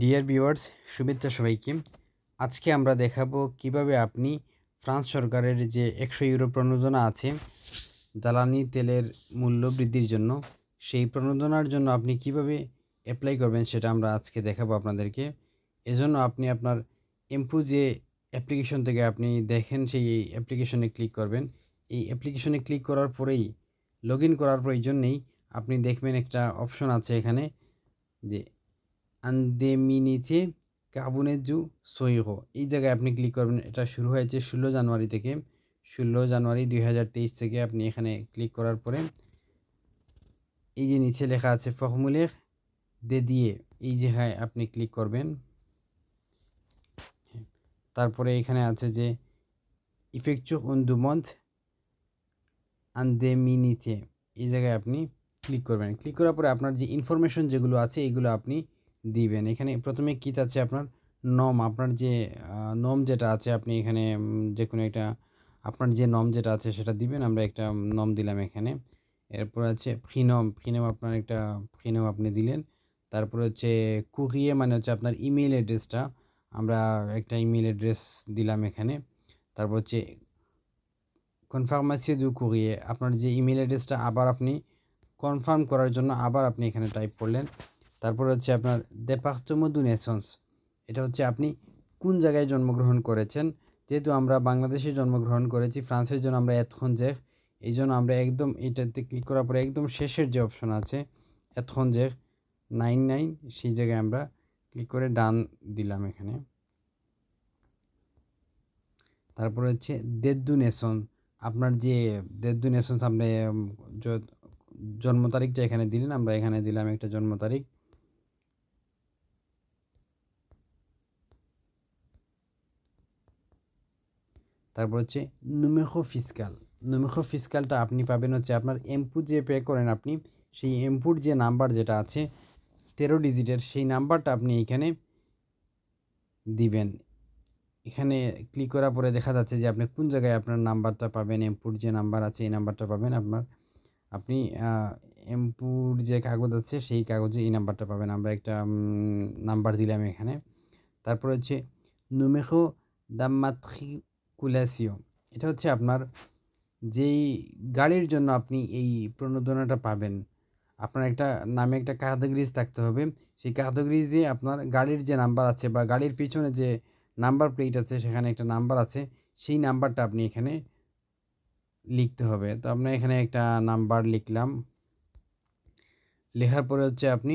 dear viewers শুভেচ্ছা সবাইকে আজকে আমরা দেখাবো কিভাবে আপনি ফ্রান্স সরকারের যে একশো ইউরো প্রণোদনা আছে জ্বালানি তেলের মূল্য বৃদ্ধির জন্য সেই প্রণোদনার জন্য আপনি কিভাবে অ্যাপ্লাই করবেন সেটা আমরা আজকে দেখাবো আপনাদেরকে এজন্য আপনি আপনার এম্পু যে অ্যাপ্লিকেশন থেকে আপনি দেখেন সেই অ্যাপ্লিকেশনে ক্লিক করবেন এই অ্যাপ্লিকেশনে ক্লিক করার পরেই লগ করার প্রয়োজন নেই আপনি দেখবেন একটা অপশন আছে এখানে যে আন্দেমিনিথে জু সৈহ এই জায়গায় আপনি ক্লিক করবেন এটা শুরু হয়েছে ষোলো জানুয়ারি থেকে ষোলো জানুয়ারি দুই থেকে আপনি এখানে ক্লিক করার পরে এই যে নিচে লেখা আছে ফহমুলেখ দে দিয়ে এই যে আপনি ক্লিক করবেন তারপরে এখানে আছে যে ইফেকচু মন্থ আন্দেমিনিথে এই জায়গায় আপনি ক্লিক করবেন ক্লিক করার পরে আপনার যে ইনফরমেশন যেগুলো আছে এগুলো আপনি দিবেন এখানে প্রথমে কী আছে আপনার নম আপনার যে নম যেটা আছে আপনি এখানে যে কোনো একটা আপনার যে নম যেটা আছে সেটা দিবেন আমরা একটা নম দিলাম এখানে এরপর আছে ফিনম ফিনম আপনার একটা ফিনম আপনি দিলেন তারপর হচ্ছে কুকিয়ে মানে হচ্ছে আপনার ইমেল অ্যাড্রেসটা আমরা একটা ইমেল অ্যাড্রেস দিলাম এখানে তারপর হচ্ছে কনফার্মাসি দু কুকিয়ে আপনার যে ইমেল অ্যাড্রেসটা আবার আপনি কনফার্ম করার জন্য আবার আপনি এখানে টাইপ করলেন তারপর হচ্ছে আপনার দেপাশ্চমদুনেসন্স এটা হচ্ছে আপনি কোন জায়গায় জন্মগ্রহণ করেছেন যেহেতু আমরা বাংলাদেশে জন্মগ্রহণ করেছি ফ্রান্সের জন্য আমরা এতক্ষণ যে এই জন্য আমরা একদম এটাতে ক্লিক করার পরে একদম শেষের যে অপশন আছে এতক্ষণ যে নাইন নাইন সেই জায়গায় আমরা ক্লিক করে ডান দিলাম এখানে তারপরে হচ্ছে দেদ্দু নেশন আপনার যে দেদ্দু নেশন আপনি জন্ম তারিখটা এখানে দিলেন আমরা এখানে দিলাম একটা জন্ম তারিখ তারপর হচ্ছে নুমেখো ফিসকাল নুমেখো ফিসকালটা আপনি পাবেন হচ্ছে আপনার এমপু যে পে করেন আপনি সেই এমপুর যে নাম্বার যেটা আছে তেরো ডিজিটের সেই নাম্বারটা আপনি এখানে দিবেন এখানে ক্লিক করার পরে দেখা যাচ্ছে যে আপনি কোন জায়গায় আপনার নাম্বারটা পাবেন এমপুর যে নাম্বার আছে এই নাম্বারটা পাবেন আপনার আপনি এমপুর যে কাগজ আছে সেই কাগজে এই নাম্বারটা পাবেন আমরা একটা নাম্বার দিলাম এখানে তারপর হচ্ছে নুমেখো দাম্মাত্রি কুলাসিও এটা হচ্ছে আপনার যেই গাড়ির জন্য আপনি এই প্রণোদনাটা পাবেন আপনার একটা নামে একটা কাহাদগরিজ থাকতে হবে সেই কাহাদগরিজে আপনার গাড়ির যে নাম্বার আছে বা গাড়ির পিছনে যে নাম্বার প্লেট আছে সেখানে একটা নাম্বার আছে সেই নাম্বারটা আপনি এখানে লিখতে হবে তো আপনার এখানে একটা নাম্বার লিখলাম লেখার পরে হচ্ছে আপনি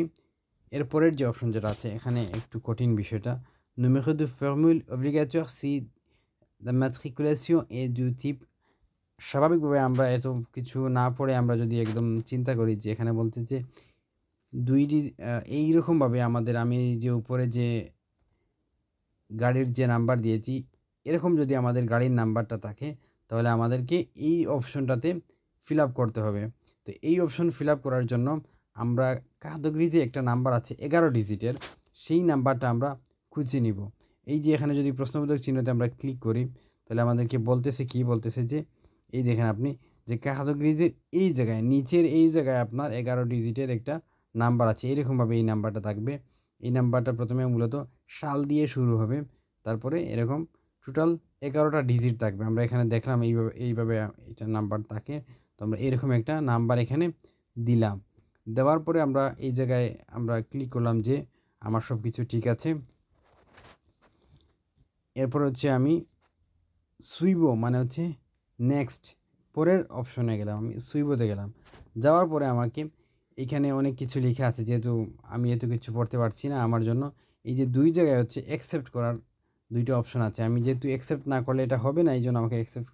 এরপরের যে অপশন যেটা আছে এখানে একটু কঠিন বিষয়টা নুমেখদু ফর্মুল অব্লিগেচর সি দ্য ম্যাট্রিকুলেশন এ দু টিপ স্বাভাবিকভাবে আমরা এত কিছু না পড়ে আমরা যদি একদম চিন্তা করি যে এখানে বলতে যে দুই এইরকমভাবে আমাদের আমি যে উপরে যে গাড়ির যে নাম্বার দিয়েছি এরকম যদি আমাদের গাড়ির নাম্বারটা থাকে তাহলে আমাদেরকে এই অপশনটাতে ফিল করতে হবে তো এই অপশন ফিল করার জন্য আমরা কাদগরি যে একটা নাম্বার আছে এগারো ডিজিটের সেই নাম্বারটা আমরা খুঁজে নিব এই যে এখানে যদি প্রশ্নবোধক চিহ্নতে আমরা ক্লিক করি তাহলে আমাদেরকে বলতেছে কি বলতেছে যে এই দেখেন আপনি যে কাহাতগ্রিজের এই জায়গায় নিচের এই জায়গায় আপনার এগারো ডিজিটের একটা নাম্বার আছে এরকমভাবে এই নাম্বারটা থাকবে এই নাম্বারটা প্রথমে মূলত সাল দিয়ে শুরু হবে তারপরে এরকম টোটাল এগারোটা ডিজিট থাকবে আমরা এখানে দেখলাম এইভাবে এইভাবে এটা নাম্বার থাকে তো আমরা এরকম একটা নাম্বার এখানে দিলাম দেওয়ার পরে আমরা এই জায়গায় আমরা ক্লিক করলাম যে আমার সব কিছু ঠিক আছে এরপর হচ্ছে আমি সুইবো মানে হচ্ছে নেক্সট পরের অপশনে গেলাম আমি সুইবোতে গেলাম যাওয়ার পরে আমাকে এখানে অনেক কিছু লিখে আছে যেহেতু আমি এত কিছু পড়তে পারছি না আমার জন্য এই যে দুই জায়গায় হচ্ছে অ্যাকসেপ্ট করার দুইটা অপশন আছে আমি যেহেতু অ্যাকসেপ্ট না করলে এটা হবে না এই জন্য আমাকে অ্যাকসেপ্ট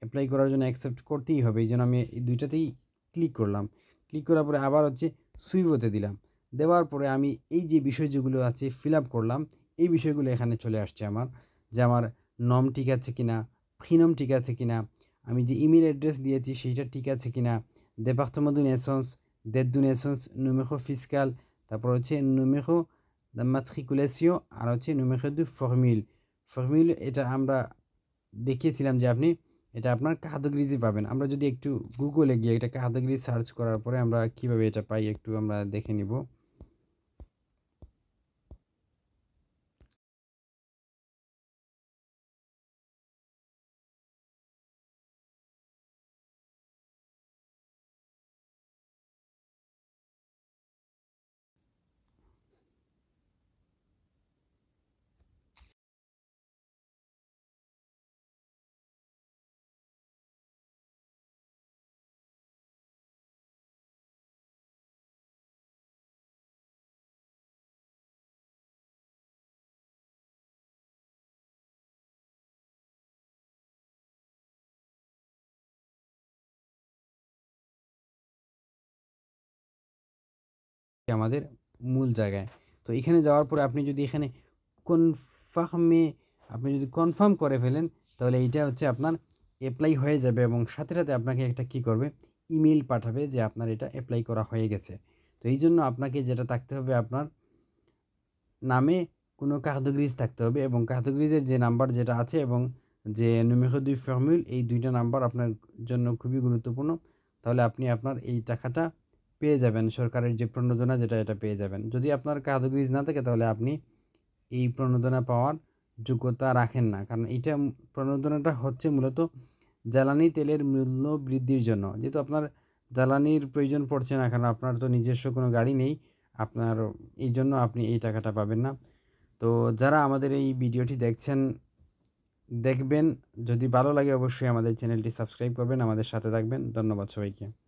অ্যাপ্লাই করার জন্য অ্যাকসেপ্ট করতেই হবে এই জন্য আমি এই দুইটাতেই ক্লিক করলাম ক্লিক করার পরে আবার হচ্ছে সুইবোতে দিলাম দেওয়ার পরে আমি এই যে বিষয় যেগুলো আছে ফিল আপ করলাম এই বিষয়গুলো এখানে চলে আসছে আমার যে আমার নম ঠিক আছে কিনা ফিনম ঠিক আছে কিনা আমি যে ইমেল অ্যাড্রেস দিয়েছি সেইটা ঠিক আছে কিনা দেপার্তমদু নেসন্স দেদ্দু নেশন্স নুমেখো ফিসকাল তারপর হচ্ছে নুমেখো দ্য মাত্রিকুলেসিও আর হচ্ছে নুমেখো দু ফর্মিল ফর্মিল এটা আমরা দেখিয়েছিলাম যে আপনি এটা আপনার কাহাদগ্রিজি পাবেন আমরা যদি একটু গুগলে গিয়ে এটা কাহাদগ্রিজ সার্চ করার পরে আমরা কিভাবে এটা পাই একটু আমরা দেখে নিব আমাদের মূল জায়গায় তো এখানে যাওয়ার পর আপনি যদি এখানে কনফার্মে আপনি যদি কনফার্ম করে ফেলেন তাহলে এইটা হচ্ছে আপনার অ্যাপ্লাই হয়ে যাবে এবং সাথে সাথে আপনাকে একটা কি করবে ইমেল পাঠাবে যে আপনার এটা অ্যাপ্লাই করা হয়ে গেছে তো এই জন্য আপনাকে যেটা থাকতে হবে আপনার নামে কোনো কাহদগ্রিজ থাকতে হবে এবং কাহদগ্রিজের যে নাম্বার যেটা আছে এবং যে নুমেখ দুই ফর্মিউল এই দুইটা নাম্বার আপনার জন্য খুবই গুরুত্বপূর্ণ তাহলে আপনি আপনার এই টাকাটা পেয়ে যাবেন সরকারের যে প্রণোদনা যেটা এটা পেয়ে যাবেন যদি আপনার কাগজ না থাকে তাহলে আপনি এই প্রণোদনা পাওয়ার যোগ্যতা রাখেন না কারণ এটা প্রণোদনাটা হচ্ছে মূলত জ্বালানি তেলের মূল্য বৃদ্ধির জন্য যেহেতু আপনার জ্বালানির প্রয়োজন পড়ছে না কারণ আপনার তো নিজস্ব কোনো গাড়ি নেই আপনার এই জন্য আপনি এই টাকাটা পাবেন না তো যারা আমাদের এই ভিডিওটি দেখছেন দেখবেন যদি ভালো লাগে অবশ্যই আমাদের চ্যানেলটি সাবস্ক্রাইব করবেন আমাদের সাথে থাকবেন ধন্যবাদ সবাইকে